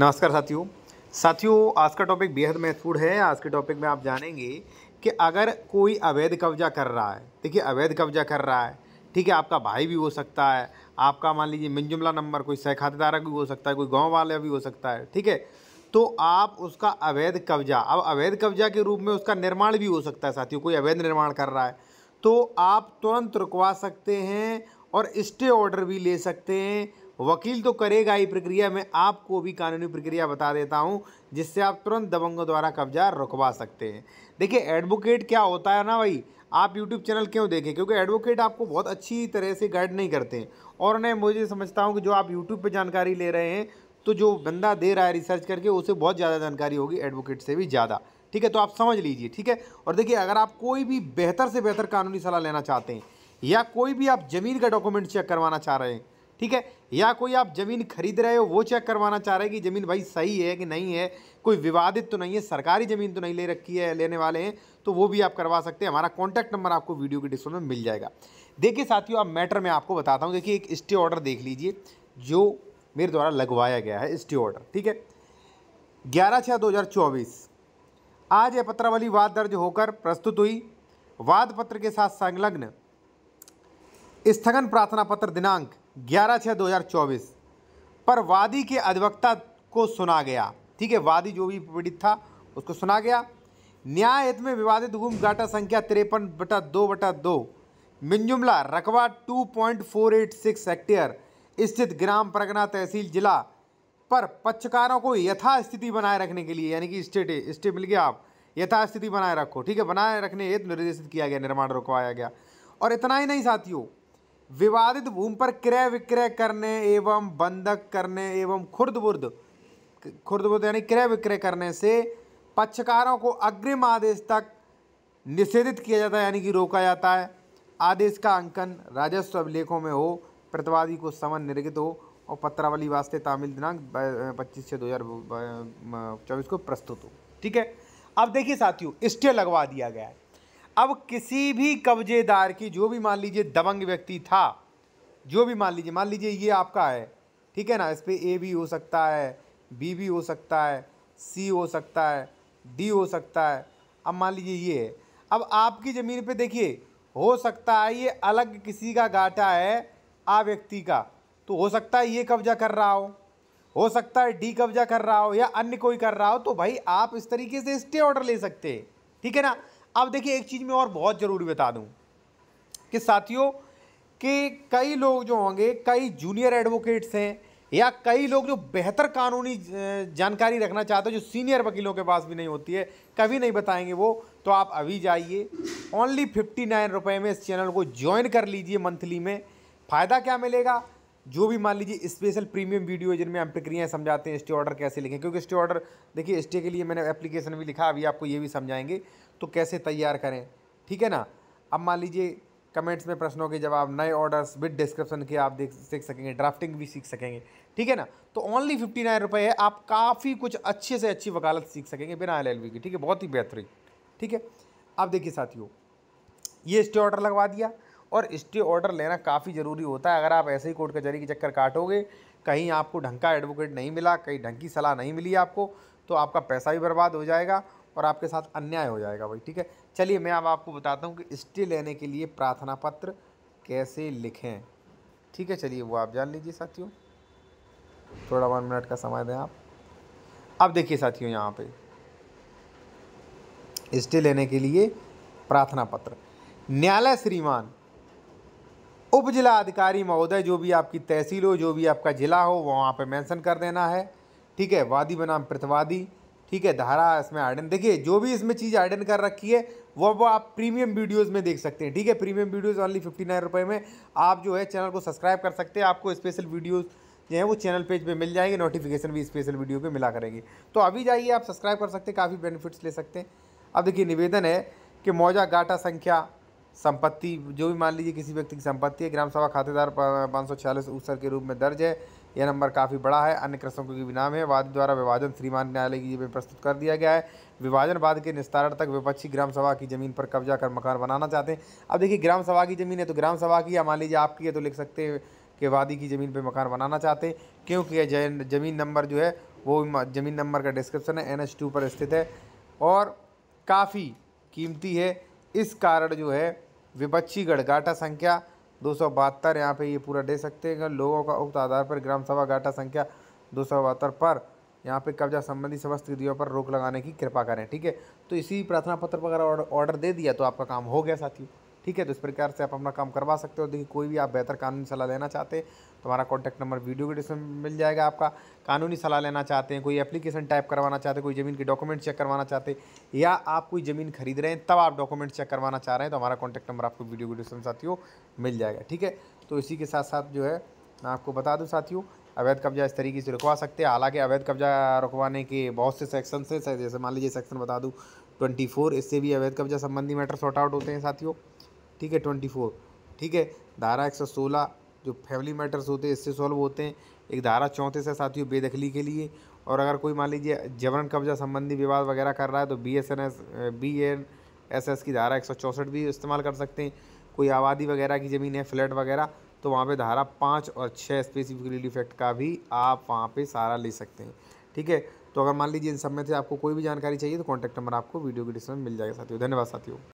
नमस्कार साथियों साथियों आज का टॉपिक बेहद महत्वपूर्ण है आज के टॉपिक में आप जानेंगे कि अगर कोई अवैध कब्जा कर रहा है देखिए अवैध कब्जा कर रहा है ठीक है आपका भाई भी हो सकता है आपका मान लीजिए मिनजुमला नंबर कोई सहखातेदारक भी हो सकता है कोई गाँव वाला भी हो सकता है ठीक है तो आप उसका अवैध कब्जा अब अवैध कब्जा के रूप में उसका निर्माण भी हो सकता है साथियों कोई अवैध निर्माण कर रहा है तो आप तुरंत रुकवा सकते हैं और स्टे ऑर्डर भी ले सकते हैं वकील तो करेगा ही प्रक्रिया में आपको भी कानूनी प्रक्रिया बता देता हूँ जिससे आप तुरंत दबंगों द्वारा कब्जा रुकवा सकते हैं देखिए एडवोकेट क्या होता है ना भाई आप यूट्यूब चैनल क्यों देखें क्योंकि एडवोकेट आपको बहुत अच्छी तरह से गाइड नहीं करते हैं और मैं मुझे समझता हूँ कि जो आप यूट्यूब पर जानकारी ले रहे हैं तो जो बंदा दे रहा है रिसर्च करके उसे बहुत ज़्यादा जानकारी होगी एडवोकेट से भी ज़्यादा ठीक है तो आप समझ लीजिए ठीक है और देखिए अगर आप कोई भी बेहतर से बेहतर कानूनी सलाह लेना चाहते हैं या कोई भी आप ज़मीन का डॉक्यूमेंट चेक करवाना चाह रहे हैं ठीक है या कोई आप ज़मीन खरीद रहे हो वो चेक करवाना चाह रहे हैं कि ज़मीन भाई सही है कि नहीं है कोई विवादित तो नहीं है सरकारी ज़मीन तो नहीं ले रखी है लेने वाले हैं तो वो भी आप करवा सकते हैं हमारा कॉन्टैक्ट नंबर आपको वीडियो के डिस्क्रिप्शन में मिल जाएगा देखिए साथियों आप मैटर में आपको बताता हूँ देखिए एक स्टे ऑर्डर देख लीजिए जो मेरे द्वारा लगवाया गया है स्टे ऑर्डर ठीक है ग्यारह छः दो हज़ार चौबीस आज यह पत्रावली वाद दर्ज होकर प्रस्तुत हुई वाद पत्र के साथ संलग्न स्थगन प्रार्थना पत्र दिनांक ग्यारह छः दो हज़ार चौबीस पर वादी के अधिवक्ता को सुना गया ठीक है वादी जो भी पीड़ित था उसको सुना गया न्याय हित में विवादित गुम घाटा संख्या तिरपन बटा दो बटा दो मिंजुमला रकबा two point four eight six hectare स्थित ग्राम परगना तहसील जिला पर पक्षकारों को यथास्थिति बनाए रखने के लिए यानी कि स्टेट स्टेट मिल गया आप यथास्थिति बनाए रखो ठीक है बनाए रखने हेतु निर्देशित किया गया निर्माण रुकवाया गया और इतना ही नहीं साथियों विवादित भूमि पर क्रय विक्रय करने एवं बंधक करने एवं खुर्द बुर्द खुर्द बुर्द यानी क्रय विक्रय करने से पक्षकारों को अग्रिम आदेश तक निषेधित किया जाता है यानी कि रोका जाता है आदेश का अंकन राजस्व अभिलेखों में हो प्रतिवादी को समन निर्गित हो और पत्रावली वास्ते तामिल दिनांक पच्चीस छः दो हज़ार चौबीस को प्रस्तुत हो ठीक है अब देखिए साथियों स्टे लगवा दिया गया है अब किसी भी कब्जेदार की जो भी मान लीजिए दबंग व्यक्ति था जो भी मान लीजिए मान लीजिए ये आपका है ठीक है ना इस पर ए भी हो सकता है बी भी हो सकता है सी हो सकता है डी हो सकता है अब मान लीजिए ये है अब आपकी ज़मीन पे देखिए हो सकता है ये अलग किसी का गाटा है आ व्यक्ति का तो हो सकता है ये कब्जा कर रहा हो हो सकता है डी कब्जा कर रहा हो या अन्य कोई कर रहा हो तो भाई आप इस तरीके से स्टे ऑर्डर ले सकते हैं ठीक है ना अब देखिए एक चीज़ में और बहुत ज़रूरी बता दूँ कि साथियों कि कई लोग जो होंगे कई जूनियर एडवोकेट्स हैं या कई लोग जो बेहतर कानूनी जानकारी रखना चाहते हैं जो सीनियर वकीलों के पास भी नहीं होती है कभी नहीं बताएंगे वो तो आप अभी जाइए ओनली फिफ्टी नाइन रुपये में इस चैनल को ज्वाइन कर लीजिए मंथली में फ़ायदा क्या मिलेगा जो भी मान लीजिए स्पेशल प्रीमियम वीडियो जिनमें हम प्रक्रियाएं समझाते हैं स्टे ऑर्डर कैसे लिखें क्योंकि स्टे ऑर्डर देखिए स्टे के लिए मैंने एप्लीकेशन भी लिखा अभी आपको ये भी समझाएंगे तो कैसे तैयार करें ठीक है ना अब मान लीजिए कमेंट्स में प्रश्नों के जवाब नए ऑर्डर्स विद डिस्क्रिप्शन के आप देख सीख सकेंगे ड्राफ्टिंग भी सीख सकेंगे ठीक है ना तो ओनली फिफ्टी नाइन रुपये है आप काफ़ी कुछ अच्छे से अच्छी वकालत सीख सकेंगे बिना एल की ठीक है बहुत ही बेहतरीन ठीक है आप देखिए साथियों ये स्टे ऑर्डर लगवा दिया और स्टे ऑर्डर लेना काफ़ी ज़रूरी होता है अगर आप ऐसे ही कोर्ट कचहरी के चक्कर काटोगे कहीं आपको ढंग का एडवोकेट नहीं मिला कहीं ढंग की सलाह नहीं मिली आपको तो आपका पैसा भी बर्बाद हो जाएगा और आपके साथ अन्याय हो जाएगा भाई ठीक है चलिए मैं अब आपको बताता हूँ कि स्टे लेने के लिए प्रार्थना पत्र कैसे लिखें ठीक है चलिए वो आप जान लीजिए साथियों थोड़ा वन मिनट का समय दें आप अब देखिए साथियों यहाँ पे स्टे लेने के लिए प्रार्थना पत्र न्यायालय श्रीमान उप जिला अधिकारी महोदय जो भी आपकी तहसील हो जो भी आपका ज़िला हो वहाँ पर मेंशन कर देना है ठीक है वादी बनाम प्रतिवादी ठीक है धारा इसमें आर्डन देखिए जो भी इसमें चीज़ आर्डन कर रखी है वो वो आप प्रीमियम वीडियोस में देख सकते हैं ठीक है premium videos only fifty nine रुपये में आप जो है चैनल को सब्सक्राइब कर सकते हैं आपको स्पेशल वीडियोस जो है वो चैनल पेज पे मिल जाएंगे नोटिफिकेशन भी स्पेशल वीडियो पे मिला करेंगे तो अभी जाइए आप सब्सक्राइब कर सकते हैं काफ़ी बेनिफिट्स ले सकते हैं अब देखिए निवेदन है कि मौजा गाटा संख्या संपत्ति जो भी मान लीजिए किसी व्यक्ति की संपत्ति है ग्राम सभा खातेदार पाँच सौ छियालीस उत्सर के रूप में दर्ज है यह नंबर काफ़ी बड़ा है अन्य कृषकों के भी नाम है वाद द्वारा विभाजन श्रीमान न्यायालय की में प्रस्तुत कर दिया गया है विभाजन बाद के निस्तारण तक विपक्षी ग्राम सभा की जमीन पर कब्जा कर मकान बनाना चाहते हैं अब देखिए ग्राम सभा की जमीन है तो ग्राम सभा की या मान लीजिए आपकी है तो लिख सकते हैं कि वादी की ज़मीन पर मकान बनाना चाहते हैं क्योंकि यह ज़मीन नंबर जो है वो ज़मीन नंबर का डिस्क्रिप्शन है एन पर स्थित है और काफ़ी कीमती है इस कारण जो है विपक्षी गढ़गाटा संख्या दो सौ बहत्तर यहाँ पर ये पूरा दे सकते हैं लोगों का उक्त आधार पर ग्राम सभा गाटा संख्या दो सौ बहत्तर पर यहाँ पे कब्जा संबंधी समस्त विधियों पर रोक लगाने की कृपा करें ठीक है तो इसी प्रार्थना पत्र पर अगर ऑर्डर दे दिया तो आपका काम हो गया साथियों ठीक है तो इस प्रकार से आप अपना काम करवा सकते हो देखिए कोई भी आप बेहतर कानूनी सलाह लेना चाहते हैं तो हमारा कॉन्टैक्ट नंबर वीडियो के डिस्क्रिप्शन में मिल जाएगा आपका कानूनी सलाह लेना चाहते हैं कोई एप्लीकेशन टाइप करवाना चाहते हैं कोई ज़मीन के डॉक्यूमेंट चेक करवाना चाहते हैं या आप कोई ज़मीन खरीद रहे हैं तब आप डॉक्यूमेंट चेक करवाना चाह रहे हैं तो हमारा कॉन्टैक्ट नंबर आपको वीडियो के डिस्क्रिप्शन साथियों मिल जाएगा ठीक है तो इसी के साथ साथ जो है मैं आपको बता दूँ साथियों अवैध कब्जा इस तरीके से रुकवा सकते हैं हालांकि अवैध कब्जा रुकवाने के बहुत से सेक्शन से जैसे मान लीजिए सेक्शन बता दूँ ट्वेंटी फोर इससे भी अवैध कब्जा संबंधी मैटर सॉर्ट आउट होते हैं साथियों ठीक है ट्वेंटी फोर ठीक है धारा एक सौ सोलह जो फैमिली मैटर्स होते हैं इससे सॉल्व होते हैं एक धारा चौंतीस है साथियों बेदखली के लिए और अगर कोई मान लीजिए जबरन कब्जा संबंधी विवाद वगैरह कर रहा है तो B S N S B N S S की धारा एक सौ चौंसठ भी इस्तेमाल कर सकते हैं कोई आबादी वगैरह की ज़मीन है फ्लैट वगैरह तो वहाँ पर धारा पाँच और छः स्पेसिफिकली डिफेक्ट का भी आप वहाँ पर सहारा ले सकते हैं ठीक है तो अगर मान लीजिए इन सब में से आपको कोई भी जानकारी चाहिए तो कॉन्टैक्ट नंबर आपको वीडियो के डिस्क्रिप्शन मिल जाएगा साथियों धन्यवाद साथियों